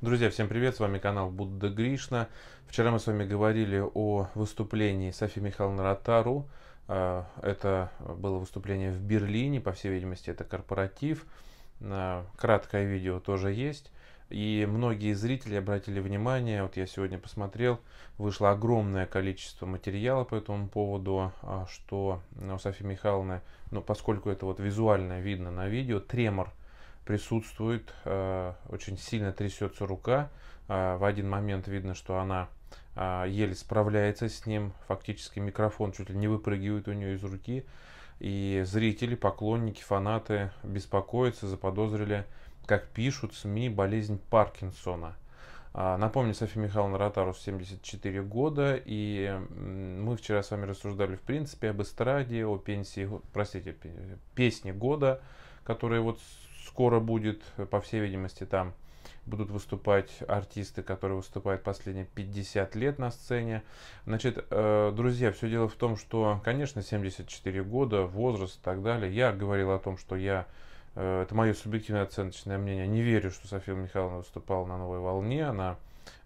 Друзья, всем привет, с вами канал Будда Гришна. Вчера мы с вами говорили о выступлении Софи Михайловны Ротару. Э, это было выступление в Берлине, по всей видимости, это корпоратив. Э, краткое видео тоже есть. И многие зрители обратили внимание, вот я сегодня посмотрел, вышло огромное количество материала по этому поводу, э, что у Софьи Михайловны, ну, поскольку это вот визуально видно на видео, тремор – присутствует, э, очень сильно трясется рука. Э, в один момент видно, что она э, еле справляется с ним. Фактически микрофон чуть ли не выпрыгивает у нее из руки. И зрители, поклонники, фанаты беспокоятся, заподозрили, как пишут СМИ, болезнь Паркинсона. Напомню, Софья Михайловна Ротару 74 года, и мы вчера с вами рассуждали, в принципе, об эстраде, о пенсии, простите, песне года, которая вот скоро будет, по всей видимости, там будут выступать артисты, которые выступают последние 50 лет на сцене. Значит, э, друзья, все дело в том, что, конечно, 74 года, возраст и так далее. Я говорил о том, что я, э, это мое субъективное оценочное мнение, не верю, что София Михайловна выступала на «Новой волне». Она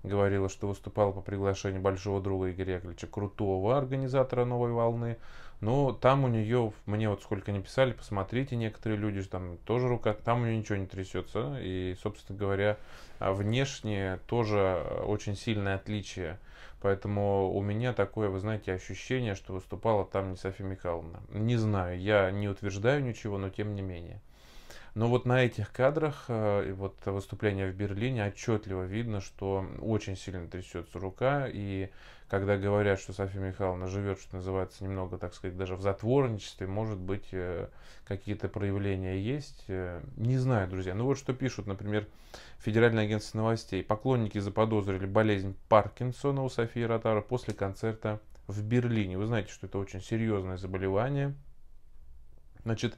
говорила, что выступала по приглашению большого друга Игоря Яковлевича Крутого, организатора «Новой волны». Но ну, там у нее, мне вот сколько не писали, посмотрите, некоторые люди же там тоже рука, там у нее ничего не трясется. И, собственно говоря, а внешне тоже э, очень сильное отличие. Поэтому у меня такое, вы знаете, ощущение, что выступала там не Софья Михайловна. Не знаю, я не утверждаю ничего, но тем не менее. Но вот на этих кадрах, э, и вот выступление в Берлине, отчетливо видно, что очень сильно трясется рука. И когда говорят, что Софья Михайловна живет, что называется, немного, так сказать, даже в затворничестве, может быть, э, какие-то проявления есть. Э, не знаю, друзья. Ну вот что пишут, например, Федеральное агентство новостей. Поклонники заподозрили болезнь Паркинсона у Софии Ротара после концерта в Берлине. Вы знаете, что это очень серьезное заболевание. Значит,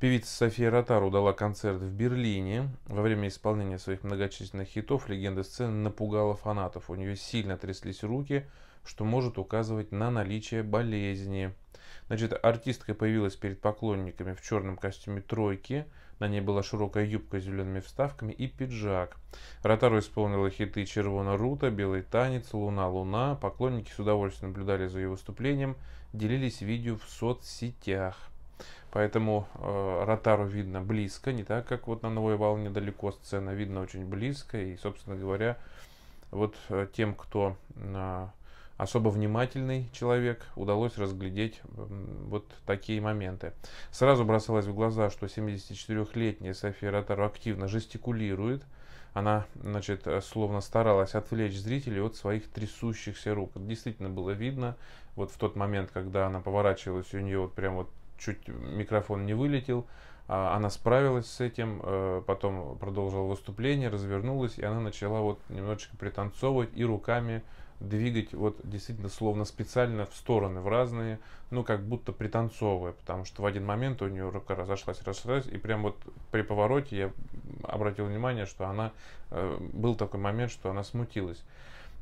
Певица София Ротару дала концерт в Берлине. Во время исполнения своих многочисленных хитов легенда сцены напугала фанатов. У нее сильно тряслись руки, что может указывать на наличие болезни. Значит, артистка появилась перед поклонниками в черном костюме тройки. На ней была широкая юбка с зелеными вставками и пиджак. Ротару исполнила хиты «Червона Рута», «Белый танец», «Луна, Луна». Поклонники с удовольствием наблюдали за ее выступлением, делились видео в соцсетях. Поэтому э, ротару видно близко, не так, как вот на новой волне далеко сцена, видно очень близко. И, собственно говоря, вот э, тем, кто э, особо внимательный человек, удалось разглядеть э, вот такие моменты. Сразу бросалось в глаза, что 74-летняя София Ротару активно жестикулирует. Она, значит, э, словно старалась отвлечь зрителей от своих трясущихся рук. действительно было видно. Вот в тот момент, когда она поворачивалась, у нее вот прям вот чуть микрофон не вылетел. А она справилась с этим, э, потом продолжила выступление, развернулась, и она начала вот немножечко пританцовывать и руками двигать вот действительно словно специально в стороны, в разные, ну как будто пританцовывая, потому что в один момент у нее рука разошлась, разошлась, и прям вот при повороте я обратил внимание, что она, э, был такой момент, что она смутилась.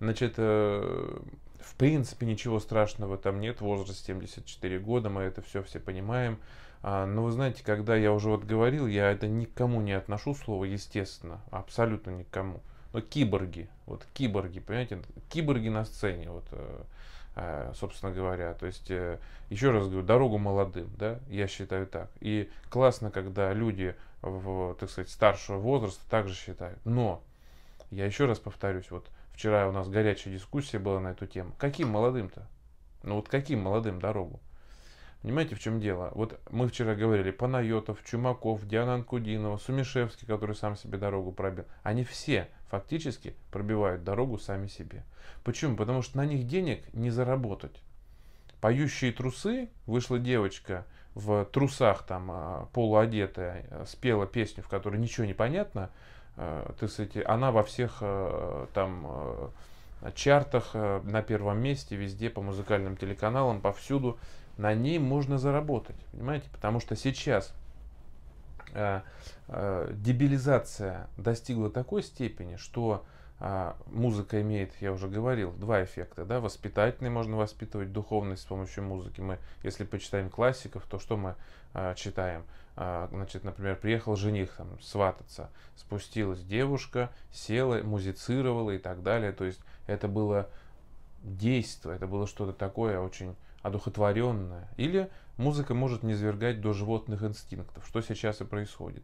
Значит, э, в принципе ничего страшного там нет, возраст 74 года, мы это все все понимаем. А, но вы знаете, когда я уже вот говорил, я это никому не отношу слово, естественно, абсолютно никому. Но киборги, вот киборги, понимаете, киборги на сцене, вот, э, э, собственно говоря. То есть, э, еще раз говорю, дорогу молодым, да, я считаю так. И классно, когда люди, в, так сказать, старшего возраста также считают. Но, я еще раз повторюсь, вот Вчера у нас горячая дискуссия была на эту тему. Каким молодым-то? Ну вот каким молодым дорогу? Понимаете, в чем дело? Вот мы вчера говорили, Панайотов, Чумаков, Диана Анкудинова, Сумишевский, который сам себе дорогу пробил. Они все фактически пробивают дорогу сами себе. Почему? Потому что на них денег не заработать. Поющие трусы, вышла девочка в трусах там а, полуодетая, спела песню, в которой ничего не понятно, Э, ты с эти, она во всех э, там э, чартах на первом месте, везде по музыкальным телеканалам, повсюду. На ней можно заработать, понимаете? Потому что сейчас дебилизация достигла такой степени, что музыка имеет, я уже говорил, два эффекта. Да? Воспитательный можно воспитывать духовность с помощью музыки. Мы, если почитаем классиков, то что мы читаем? А, значит, например, приехал жених там свататься, спустилась девушка, села, музицировала и так далее. То есть это было действие, это было что-то такое очень одухотворенное. Или музыка может не звергать до животных инстинктов, что сейчас и происходит.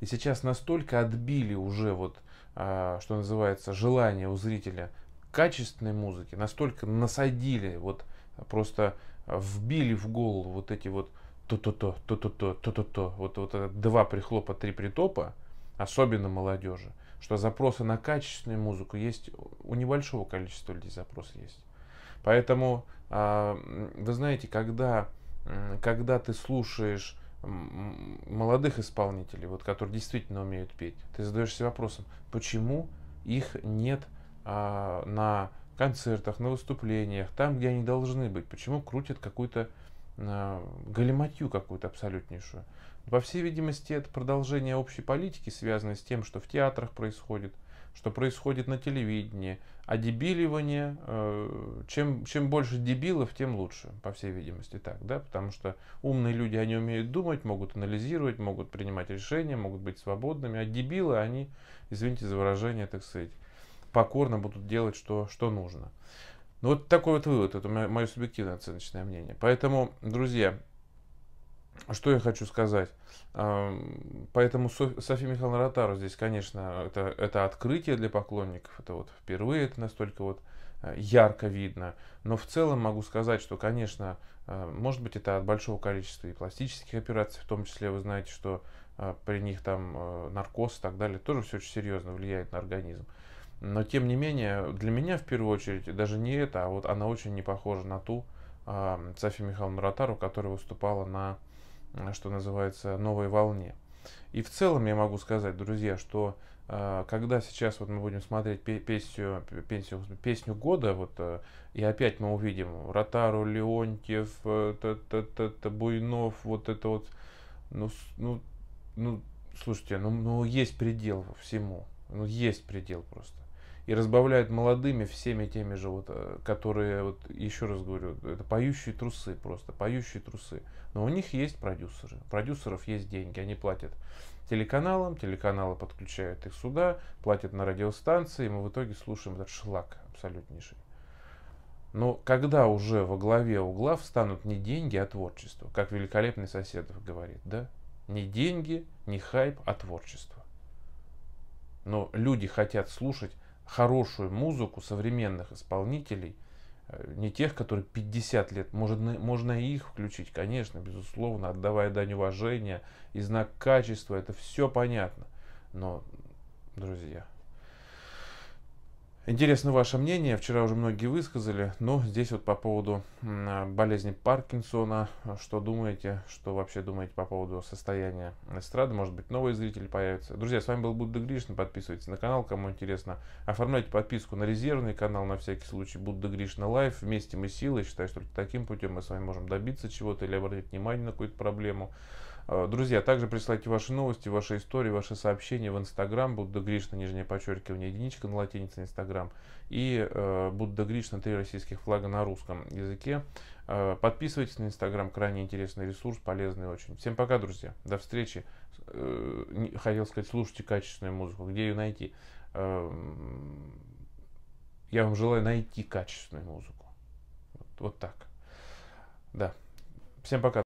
И сейчас настолько отбили уже вот, а, что называется, желание у зрителя качественной музыки, настолько насадили, вот просто вбили в голову вот эти вот то-то-то, то-то-то, то-то-то. Вот, вот э, два прихлопа, три притопа, особенно молодежи, что запросы на качественную музыку есть у небольшого количества людей запрос есть. Поэтому, а, вы знаете, когда, когда ты слушаешь молодых исполнителей, вот, которые действительно умеют петь, ты задаешься вопросом, почему их нет а, на концертах, на выступлениях, там, где они должны быть, почему крутят какую-то галиматью какую-то абсолютнейшую. По всей видимости, это продолжение общей политики, связанной с тем, что в театрах происходит, что происходит на телевидении, а дебиливание, э, чем, чем больше дебилов, тем лучше, по всей видимости, так, да, потому что умные люди, они умеют думать, могут анализировать, могут принимать решения, могут быть свободными, а дебилы, они, извините за выражение, так сказать, покорно будут делать, что, что нужно. Ну вот такой вот вывод, это мое, субъективное оценочное мнение. Поэтому, друзья, что я хочу сказать? Поэтому София Михайловна Ротару здесь, конечно, это, это открытие для поклонников. Это вот впервые это настолько вот э, ярко видно. Но в целом могу сказать, что, конечно, э, может быть, это от большого количества и пластических операций, в том числе вы знаете, что э, при них там наркоз и так далее, тоже все очень серьезно влияет на организм. Но тем не менее, для меня в первую очередь даже не это, а вот она очень не похожа на ту э, а, Софию Михайловну Ротару, которая выступала на, что называется, новой волне. И в целом я могу сказать, друзья, что э, когда сейчас вот мы будем смотреть песню, песню, песню года, вот, э, и опять мы увидим Ротару, Леонтьев, э, т -т -т -т Буйнов, вот это вот, ну, ну, ну слушайте, ну, ну есть предел всему, ну есть предел просто и разбавляют молодыми всеми теми же, вот, э, которые, вот, еще раз говорю, это поющие трусы просто, поющие трусы. Но у них есть продюсеры, у продюсеров есть деньги, они платят телеканалам, телеканалы подключают их сюда, платят на радиостанции, и мы в итоге слушаем этот шлак абсолютнейший. Но когда уже во главе угла встанут не деньги, а творчество, как великолепный сосед говорит, да? Не деньги, не хайп, а творчество. Но люди хотят слушать хорошую музыку современных исполнителей, э, не тех, которые 50 лет, можно, можно и их включить, конечно, безусловно, отдавая дань уважения и знак качества, это все понятно. Но, друзья, Интересно ваше мнение, вчера уже многие высказали, но здесь вот по поводу болезни Паркинсона, что думаете, что вообще думаете по поводу состояния эстрады, может быть новые зрители появятся. Друзья, с вами был Будда Гришин, подписывайтесь на канал, кому интересно, оформляйте подписку на резервный канал, на всякий случай Будда Гришна Лайф, вместе мы силы, считаю, что таким путем мы с вами можем добиться чего-то или обратить внимание на какую-то проблему. Э, друзья, также присылайте ваши новости, ваши истории, ваши сообщения в Инстаграм. Будда Гришна, нижнее подчеркивание, единичка на латинице Инстаграм. И э, Будда Гришна, три российских флага на русском языке. Э, подписывайтесь на Инстаграм, крайне интересный ресурс, полезный очень. Всем пока, друзья. До встречи. Э, хотел сказать, слушайте качественную музыку. Где ее найти? Э, я вам желаю найти качественную музыку. Вот, вот так. Да. Всем пока.